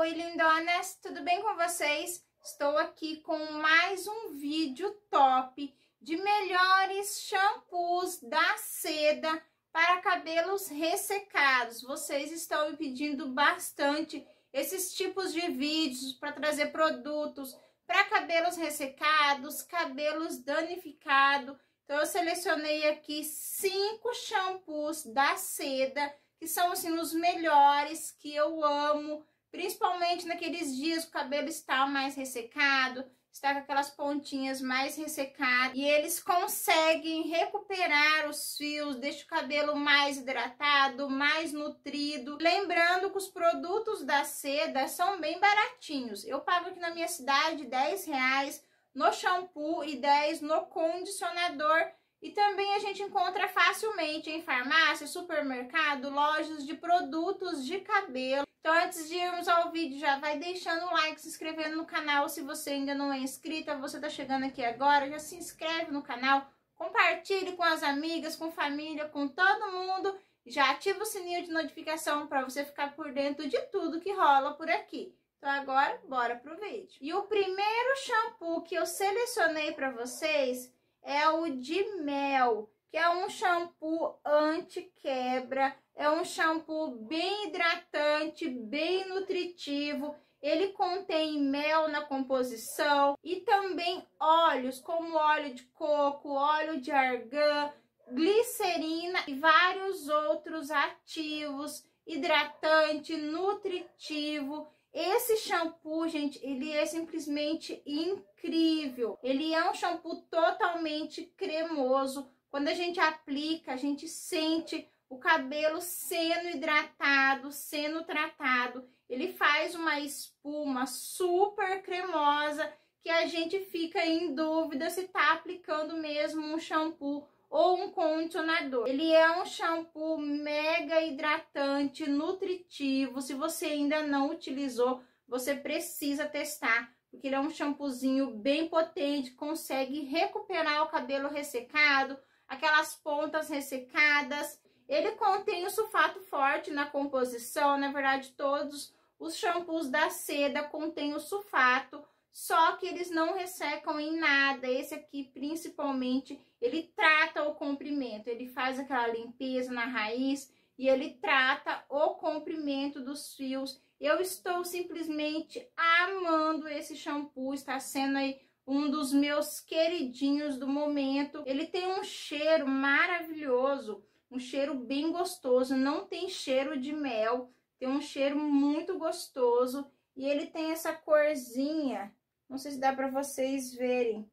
Oi, lindonas, tudo bem com vocês? Estou aqui com mais um vídeo top de melhores shampoos da seda para cabelos ressecados. Vocês estão me pedindo bastante esses tipos de vídeos para trazer produtos para cabelos ressecados, cabelos danificados. Então, eu selecionei aqui cinco shampoos da seda, que são, assim, os melhores, que eu amo Principalmente naqueles dias que o cabelo está mais ressecado, está com aquelas pontinhas mais ressecadas e eles conseguem recuperar os fios, deixa o cabelo mais hidratado, mais nutrido. Lembrando que os produtos da seda são bem baratinhos. Eu pago aqui na minha cidade 10 reais no shampoo e 10 no condicionador e também a gente encontra facilmente em farmácia, supermercado, lojas de produtos de cabelo. Então antes de irmos ao vídeo, já vai deixando o like, se inscrevendo no canal. Se você ainda não é inscrita, você tá chegando aqui agora, já se inscreve no canal. Compartilhe com as amigas, com família, com todo mundo. Já ativa o sininho de notificação para você ficar por dentro de tudo que rola por aqui. Então agora, bora pro vídeo. E o primeiro shampoo que eu selecionei para vocês é o de mel, que é um shampoo anti-quebra, é um shampoo bem hidratante, bem nutritivo. Ele contém mel na composição e também óleos, como óleo de coco, óleo de argan, glicerina e vários outros ativos, hidratante, nutritivo esse shampoo, gente, ele é simplesmente incrível. Ele é um shampoo totalmente cremoso. Quando a gente aplica, a gente sente o cabelo sendo hidratado, sendo tratado. Ele faz uma espuma super cremosa que a gente fica em dúvida se tá aplicando mesmo um shampoo ou um condicionador. Ele é um shampoo mega hidratante, nutritivo. Se você ainda não utilizou, você precisa testar, porque ele é um shampoozinho bem potente, consegue recuperar o cabelo ressecado, aquelas pontas ressecadas. Ele contém o sulfato forte na composição, na verdade todos os shampoos da seda contêm o sulfato, só que eles não ressecam em nada. Esse aqui, principalmente, ele trata o comprimento, ele faz aquela limpeza na raiz e ele trata o comprimento dos fios. Eu estou simplesmente amando esse shampoo, está sendo aí um dos meus queridinhos do momento. Ele tem um cheiro maravilhoso, um cheiro bem gostoso, não tem cheiro de mel, tem um cheiro muito gostoso e ele tem essa corzinha não sei se dá para vocês verem,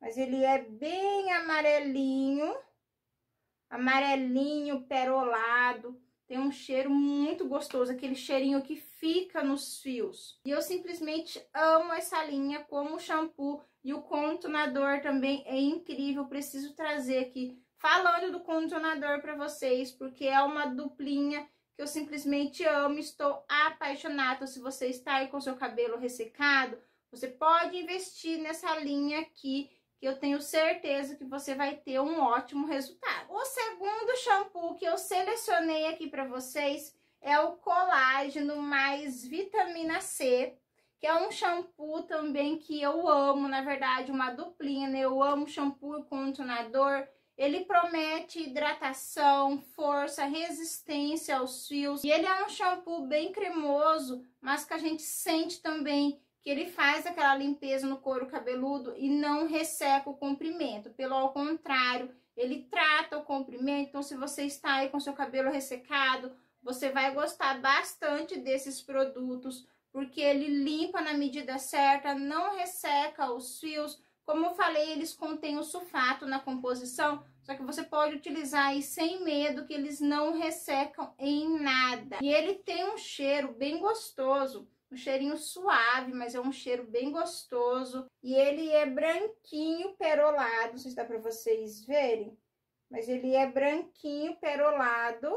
mas ele é bem amarelinho, amarelinho, perolado. Tem um cheiro muito gostoso, aquele cheirinho que fica nos fios. E eu simplesmente amo essa linha, como o shampoo e o condicionador também é incrível. Preciso trazer aqui, falando do condicionador para vocês, porque é uma duplinha que eu simplesmente amo, estou apaixonada. se você está aí com seu cabelo ressecado, você pode investir nessa linha aqui, que eu tenho certeza que você vai ter um ótimo resultado. O segundo shampoo que eu selecionei aqui para vocês é o colágeno mais vitamina C, que é um shampoo também que eu amo, na verdade, uma duplinha, né? Eu amo shampoo e condicionador. Ele promete hidratação, força, resistência aos fios. E ele é um shampoo bem cremoso, mas que a gente sente também que ele faz aquela limpeza no couro cabeludo e não resseca o comprimento. Pelo ao contrário, ele trata o comprimento. Então, se você está aí com seu cabelo ressecado, você vai gostar bastante desses produtos, porque ele limpa na medida certa, não resseca os fios. Como eu falei, eles contêm o sulfato na composição, só que você pode utilizar aí sem medo, que eles não ressecam em nada. E ele tem um cheiro bem gostoso um cheirinho suave, mas é um cheiro bem gostoso. E ele é branquinho perolado, não sei se dá para vocês verem, mas ele é branquinho perolado.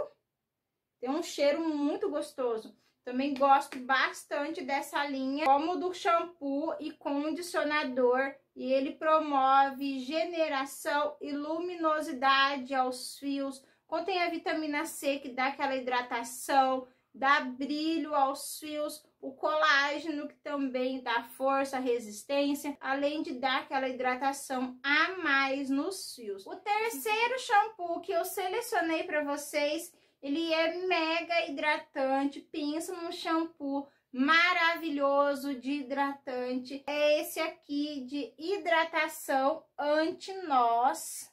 Tem um cheiro muito gostoso. Também gosto bastante dessa linha, como do shampoo e condicionador. E ele promove generação e luminosidade aos fios. Contém a vitamina C, que dá aquela hidratação, dá brilho aos fios, o colágeno que também dá força, resistência, além de dar aquela hidratação a mais nos fios. O terceiro shampoo que eu selecionei para vocês, ele é mega hidratante, pensa num shampoo maravilhoso de hidratante, é esse aqui de hidratação anti-nós.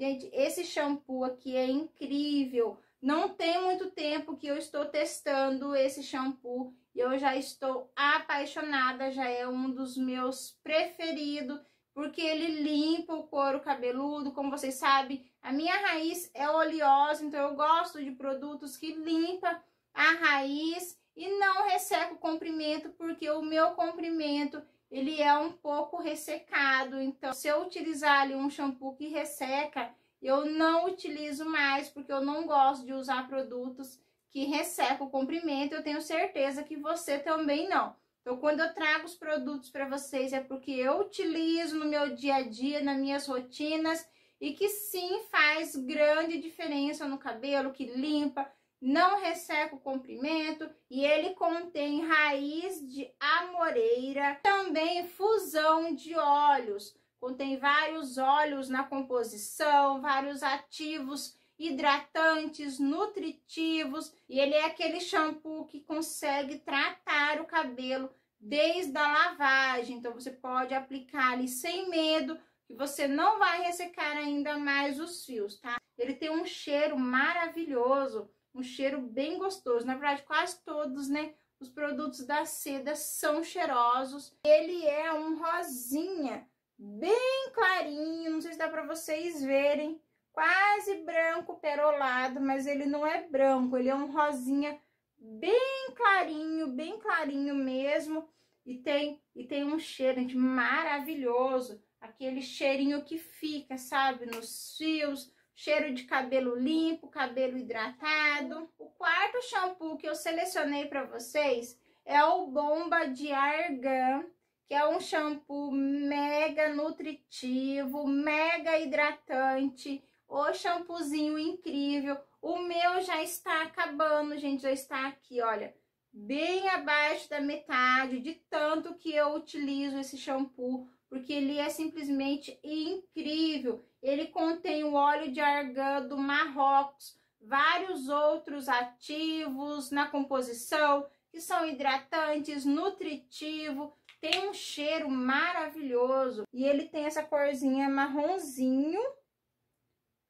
Gente, esse shampoo aqui é incrível, não tem muito tempo que eu estou testando esse shampoo e eu já estou apaixonada, já é um dos meus preferidos, porque ele limpa o couro cabeludo, como vocês sabem, a minha raiz é oleosa, então eu gosto de produtos que limpa a raiz e não resseca o comprimento, porque o meu comprimento ele é um pouco ressecado, então se eu utilizar ali um shampoo que resseca, eu não utilizo mais, porque eu não gosto de usar produtos que ressecam o comprimento, eu tenho certeza que você também não. Então, quando eu trago os produtos para vocês, é porque eu utilizo no meu dia a dia, nas minhas rotinas, e que sim faz grande diferença no cabelo, que limpa, não resseca o comprimento, e ele contém raiz de amoreira, também fusão de óleos, Contém vários óleos na composição, vários ativos hidratantes, nutritivos, e ele é aquele shampoo que consegue tratar o cabelo desde a lavagem. Então você pode aplicar ali sem medo, que você não vai ressecar ainda mais os fios, tá? Ele tem um cheiro maravilhoso, um cheiro bem gostoso. Na verdade, quase todos, né? Os produtos da seda são cheirosos. Ele é um rosinha bem clarinho, não sei se dá para vocês verem, quase branco perolado, mas ele não é branco, ele é um rosinha bem clarinho, bem clarinho mesmo, e tem, e tem um cheiro, gente, maravilhoso, aquele cheirinho que fica, sabe, nos fios, cheiro de cabelo limpo, cabelo hidratado. O quarto shampoo que eu selecionei para vocês é o Bomba de Argan, que é um shampoo mega nutritivo, mega hidratante, o shampoozinho incrível. O meu já está acabando, gente, já está aqui, olha, bem abaixo da metade de tanto que eu utilizo esse shampoo, porque ele é simplesmente incrível. Ele contém o óleo de argan do Marrocos, vários outros ativos na composição, que são hidratantes, nutritivo, tem um cheiro maravilhoso e ele tem essa corzinha marronzinho,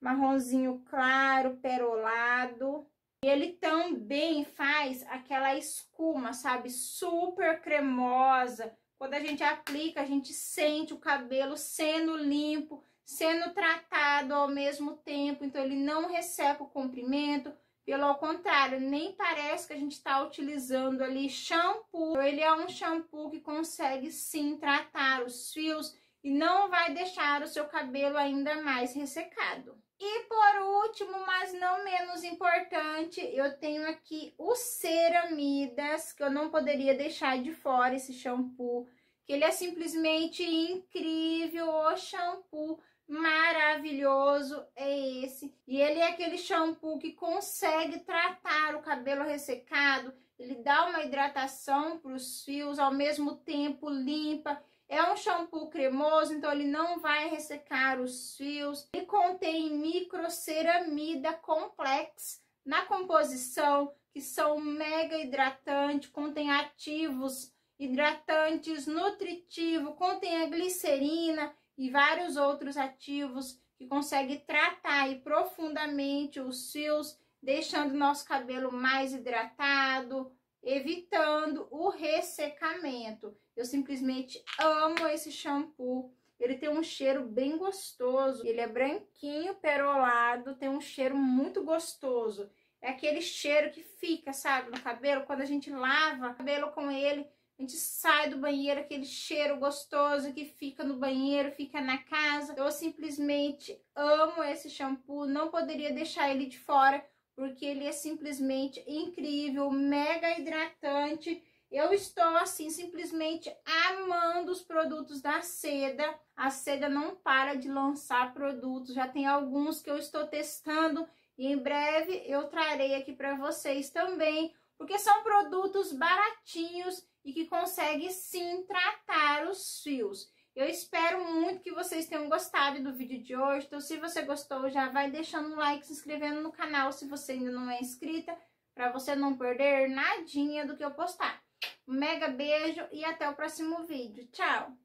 marronzinho claro, perolado. E ele também faz aquela escuma, sabe? Super cremosa. Quando a gente aplica, a gente sente o cabelo sendo limpo, sendo tratado ao mesmo tempo. Então, ele não resseca o comprimento, pelo contrário, nem parece que a gente está utilizando ali shampoo. Ele é um shampoo que consegue sim tratar os fios e não vai deixar o seu cabelo ainda mais ressecado. E por último, mas não menos importante, eu tenho aqui o Ceramidas, que eu não poderia deixar de fora esse shampoo, que ele é simplesmente incrível, o shampoo maravilhoso é esse. E ele é aquele shampoo que consegue tratar o cabelo ressecado, ele dá uma hidratação para os fios, ao mesmo tempo limpa. É um shampoo cremoso, então ele não vai ressecar os fios. ele contém microceramida complex na composição, que são mega hidratante, contém ativos hidratantes, nutritivo, contém a glicerina, e vários outros ativos que consegue tratar profundamente os fios, deixando nosso cabelo mais hidratado, evitando o ressecamento. Eu simplesmente amo esse shampoo. Ele tem um cheiro bem gostoso. Ele é branquinho, perolado, tem um cheiro muito gostoso. É aquele cheiro que fica, sabe, no cabelo. Quando a gente lava o cabelo com ele, a gente sai do banheiro, aquele cheiro gostoso que fica no banheiro, fica na casa. Eu simplesmente amo esse shampoo, não poderia deixar ele de fora, porque ele é simplesmente incrível, mega hidratante. Eu estou, assim, simplesmente amando os produtos da Seda. A Seda não para de lançar produtos, já tem alguns que eu estou testando e em breve eu trarei aqui para vocês também porque são produtos baratinhos e que consegue sim tratar os fios. Eu espero muito que vocês tenham gostado do vídeo de hoje. Então, se você gostou, já vai deixando um like, se inscrevendo no canal se você ainda não é inscrita, para você não perder nadinha do que eu postar. Um mega beijo e até o próximo vídeo. Tchau!